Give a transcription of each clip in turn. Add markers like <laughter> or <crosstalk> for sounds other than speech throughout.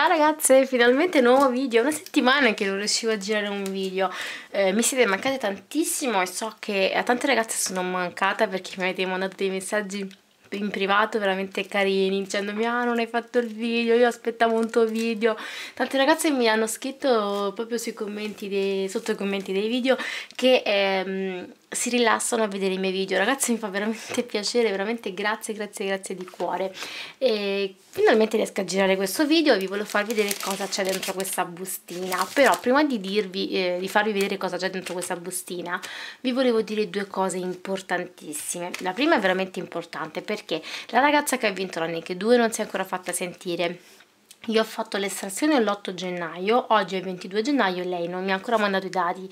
Ciao ragazze, finalmente nuovo video, una settimana che non riuscivo a girare un video eh, Mi siete mancate tantissimo e so che a tante ragazze sono mancata perché mi avete mandato dei messaggi in privato veramente carini dicendomi ah non hai fatto il video io aspettavo un tuo video tante ragazze mi hanno scritto proprio sui commenti dei, sotto i commenti dei video che ehm, si rilassano a vedere i miei video ragazzi mi fa veramente <laughs> piacere veramente grazie grazie grazie di cuore e finalmente riesco a girare questo video e vi voglio far vedere cosa c'è dentro questa bustina però prima di dirvi eh, di farvi vedere cosa c'è dentro questa bustina vi volevo dire due cose importantissime la prima è veramente importante perché perché la ragazza che ha vinto la Naked 2 non si è ancora fatta sentire io ho fatto l'estrazione l'8 gennaio, oggi è il 22 gennaio e lei non mi ha ancora mandato i dati,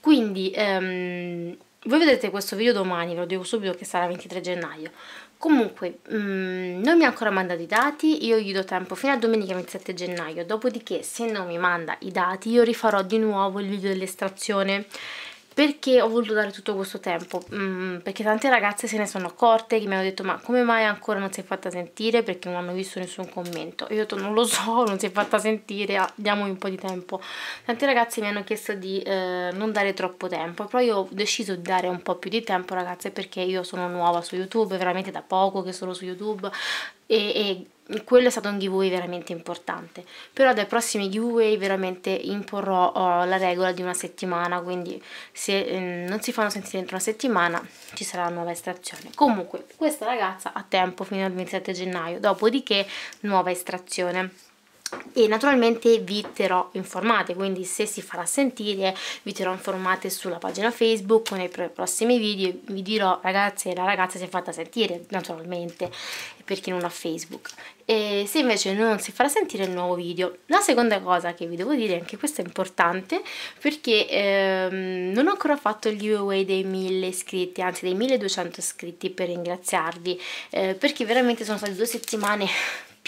quindi um, voi vedrete questo video domani, ve lo dico subito che sarà il 23 gennaio. Comunque, um, non mi ha ancora mandato i dati, io gli do tempo fino a domenica 27 gennaio, dopodiché se non mi manda i dati io rifarò di nuovo il video dell'estrazione perché ho voluto dare tutto questo tempo? Mm, perché tante ragazze se ne sono accorte che mi hanno detto ma come mai ancora non si è fatta sentire perché non hanno visto nessun commento io ho detto non lo so, <laughs> non si è fatta sentire ah, diamogli un po' di tempo tante ragazze mi hanno chiesto di eh, non dare troppo tempo però io ho deciso di dare un po' più di tempo ragazze perché io sono nuova su youtube veramente da poco che sono su youtube e, e quello è stato un giveaway veramente importante però dai prossimi giveaway veramente imporrò oh, la regola di una settimana quindi se eh, non si fanno sentire entro una settimana ci sarà una nuova estrazione comunque questa ragazza ha tempo fino al 27 gennaio dopodiché nuova estrazione e naturalmente vi terrò informate quindi se si farà sentire vi terrò informate sulla pagina facebook o nei prossimi video vi dirò ragazzi la ragazza si è fatta sentire naturalmente per chi non ha facebook e se invece non si farà sentire il nuovo video la seconda cosa che vi devo dire anche questa è importante perché ehm, non ho ancora fatto il giveaway dei 1000 iscritti anzi dei 1200 iscritti per ringraziarvi eh, perché veramente sono state due settimane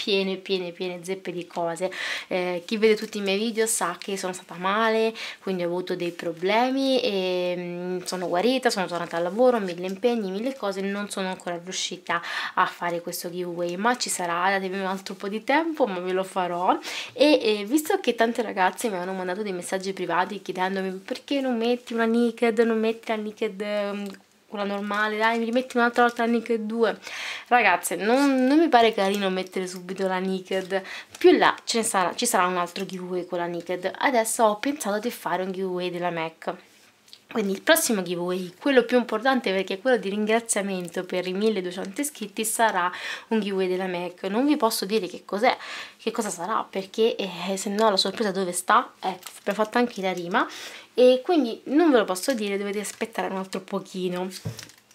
piene piene piene zeppe di cose eh, chi vede tutti i miei video sa che sono stata male quindi ho avuto dei problemi e mh, mm, sono guarita sono tornata al lavoro mille impegni mille cose non sono ancora riuscita a fare questo giveaway ma ci sarà datemi un altro po' di tempo ma ve lo farò e, e visto che tante ragazze mi hanno mandato dei messaggi privati chiedendomi perché non metti una naked non metti la naked mm, quella normale, dai mi rimetti un'altra volta la Naked 2 ragazze non, non, mi pare carino mettere subito la Naked più in là sarà, ci sarà un altro giveaway con la Naked adesso ho pensato di fare un giveaway della MAC quindi il prossimo giveaway, quello più importante perché è quello di ringraziamento per i 1200 iscritti, sarà un giveaway della MAC. Non vi posso dire che cos'è, che cosa sarà, perché eh, se no la sorpresa dove sta, eh, abbiamo fatto anche la rima e quindi non ve lo posso dire, dovete aspettare un altro pochino.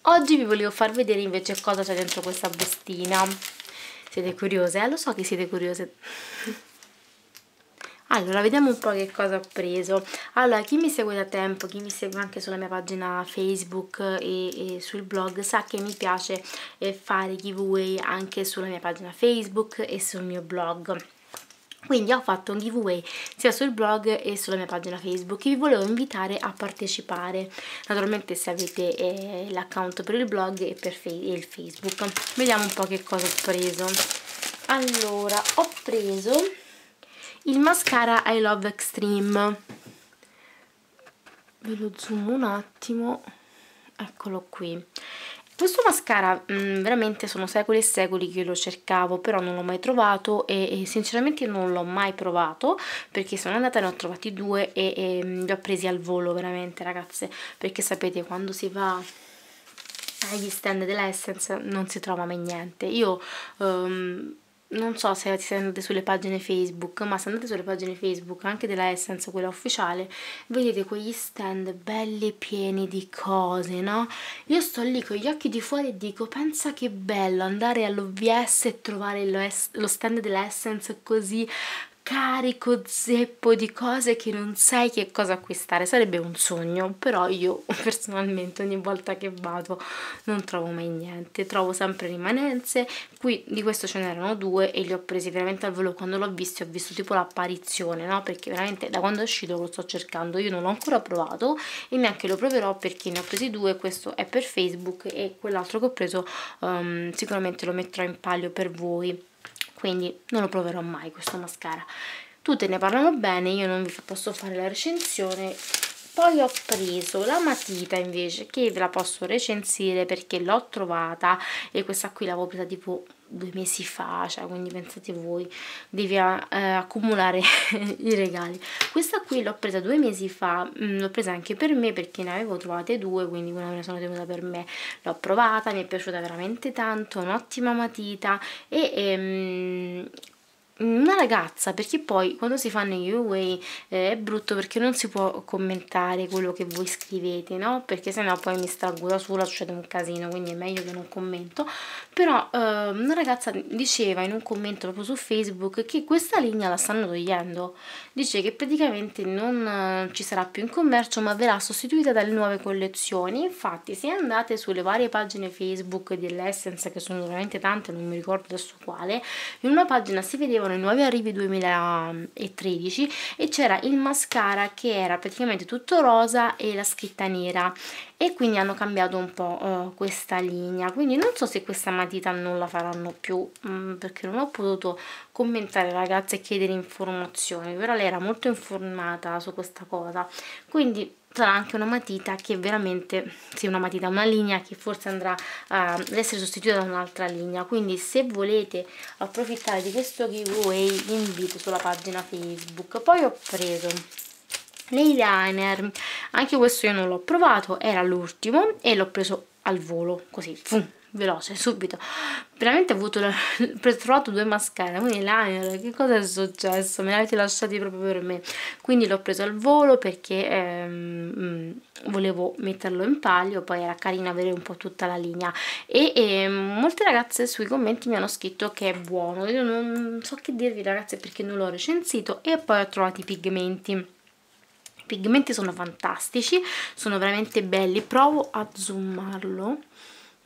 Oggi vi volevo far vedere invece cosa c'è dentro questa bustina. Siete curiose? Eh, lo so che siete curiose. <laughs> Allora, vediamo un po' che cosa ho preso. Allora, chi mi segue da tempo, chi mi segue anche sulla mia pagina Facebook e, e sul blog, sa che mi piace eh, fare giveaway anche sulla mia pagina Facebook e sul mio blog quindi ho fatto un giveaway sia sul blog e sulla mia pagina Facebook e vi volevo invitare a partecipare naturalmente se avete eh, l'account per il blog e per e il Facebook vediamo un po' che cosa ho preso allora ho preso il mascara I Love Extreme ve lo zoom un attimo eccolo qui questo mascara mh, mm, veramente sono secoli e secoli che lo cercavo, però non l'ho mai trovato e, e sinceramente non l'ho mai provato perché sono andata e ne ho trovati due e, e mm, li ho presi al volo veramente ragazze, perché sapete quando si va agli eh, stand dell'Essence non si trova mai niente. Io... Um, non so se andate sulle pagine Facebook, ma se andate sulle pagine Facebook anche della Essence, quella ufficiale, vedete quegli stand belli pieni di cose, no? Io sto lì con gli occhi di fuori e dico, pensa che bello andare all'OVS e trovare lo, lo stand della Essence così carico zeppo di cose che non sai che cosa acquistare. Sarebbe un sogno, però io <laughs> personalmente ogni volta che vado non trovo mai niente, trovo sempre rimanenze. Qui di questo ce n'erano due e li ho presi veramente al volo quando l'ho visto, ho visto tipo l'apparizione, no? Perché veramente da quando è uscito lo sto cercando, io non l'ho ancora provato e neanche lo proverò perché ne ho presi due, questo è per Facebook e quell'altro che ho preso um, sicuramente lo metterò in palio per voi quindi non lo proverò mai questo mascara tutte ne parlano bene io non vi posso fare la recensione poi ho preso la matita invece che ve la posso recensire perché l'ho trovata e questa qui l'avevo presa tipo due mesi fa cioè, quindi pensate voi devi eh, accumulare <laughs> i regali questa qui l'ho presa due mesi fa mm, l'ho presa anche per me perché ne avevo trovate due quindi una me la sono tenuta per me l'ho provata mi è piaciuta veramente tanto un'ottima matita e ehm, una ragazza perché poi quando si fanno i giveaway eh, è brutto perché non si può commentare quello che voi scrivete no? perché sennò poi mi straggo da sola succede un casino quindi è meglio che non commento però eh, una ragazza diceva in un commento proprio su facebook che questa linea la stanno togliendo dice che praticamente non eh, ci sarà più in commercio ma verrà sostituita dalle nuove collezioni infatti se andate sulle varie pagine facebook dell'essence che sono veramente tante non mi ricordo adesso quale in una pagina si vedevano sono i nuovi arrivi 2013 e c'era il mascara che era praticamente tutto rosa e la scritta nera e quindi hanno cambiato un po' eh, questa linea quindi non so se questa matita non la faranno più mh, mm, perché non ho potuto commentare ragazze e chiedere informazioni però lei era molto informata su questa cosa quindi sarà anche una matita che veramente sì una matita, una linea che forse andrà ad essere sostituita da un'altra linea quindi se volete approfittare di questo giveaway vi invito sulla pagina facebook poi ho preso l'eyeliner anche questo io non l'ho provato era l'ultimo e l'ho preso al volo così fum, veloce subito veramente ho avuto <laughs> ho trovato due mascara quindi liner che cosa è successo me l'avete lasciati proprio per me quindi l'ho preso al volo perché ehm, mm, volevo metterlo in palio poi era carina avere un po' tutta la linea e, e ehm, molte ragazze sui commenti mi hanno scritto che è buono io non so che dirvi ragazze perché non l'ho recensito e poi ho trovato i pigmenti pigmenti sono fantastici sono veramente belli provo a zoomarlo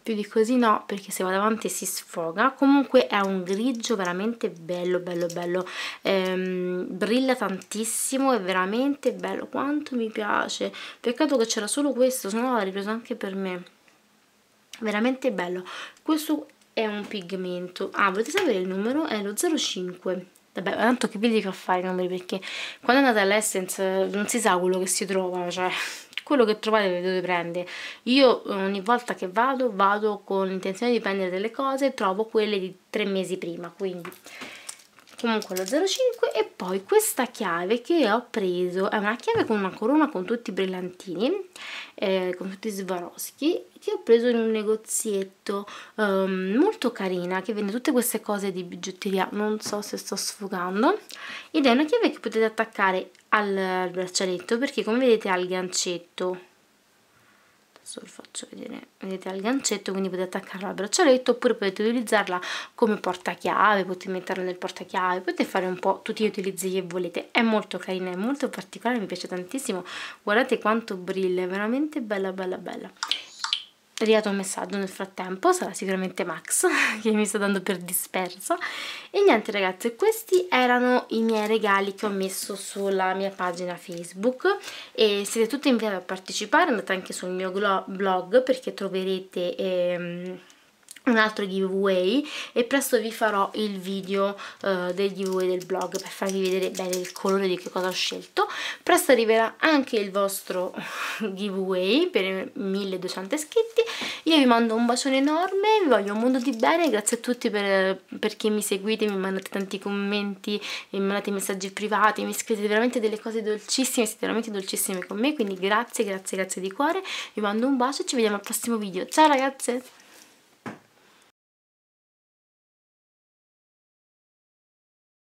più di così no perché se vado avanti si sfoga comunque è un grigio veramente bello bello bello ehm, brilla tantissimo è veramente bello quanto mi piace peccato che c'era solo questo se no l'ha ripreso anche per me veramente bello questo è un pigmento ah volete sapere il numero? è lo 05 Vabbè, tanto che vi dico a fare i numeri perché quando andate all'Essence eh, non si sa quello che si trova, cioè quello che trovate ve lo dovete prendere. Io eh, ogni volta che vado, vado con l'intenzione di prendere delle cose, e trovo quelle di tre mesi prima, quindi comunque lo 05 e poi questa chiave che ho preso è una chiave con una corona con tutti i brillantini eh, con tutti i Swarovski che ho preso in un negozietto um, molto carina che vende tutte queste cose di bigiotteria non so se sto sfogando ed è una chiave che potete attaccare al braccialetto perché come vedete ha il gancetto adesso vi faccio vedere vedete al gancetto quindi potete attaccarla al braccialetto oppure potete utilizzarla come portachiave potete metterla nel portachiave potete fare un po' tutti gli utilizzi che volete è molto carina è molto particolare mi piace tantissimo guardate quanto brilla è veramente bella bella bella inviato un messaggio nel frattempo, sarà sicuramente Max <laughs> che mi sta dando per dispersa e niente ragazzi, questi erano i miei regali che ho messo sulla mia pagina Facebook e siete tutte inviate a partecipare, andate anche sul mio blog perché troverete ehm, un altro giveaway e presto vi farò il video eh, del giveaway del blog per farvi vedere bene il colore di che cosa ho scelto presto arriverà anche il vostro <laughs> giveaway per 1200 iscritti io vi mando un bacione enorme vi voglio un mondo di bene grazie a tutti per, per chi mi seguite mi mandate tanti commenti mi mandate messaggi privati mi scrivete veramente delle cose dolcissime siete veramente dolcissime con me quindi grazie grazie grazie di cuore vi mando un bacio e ci vediamo al prossimo video ciao ragazze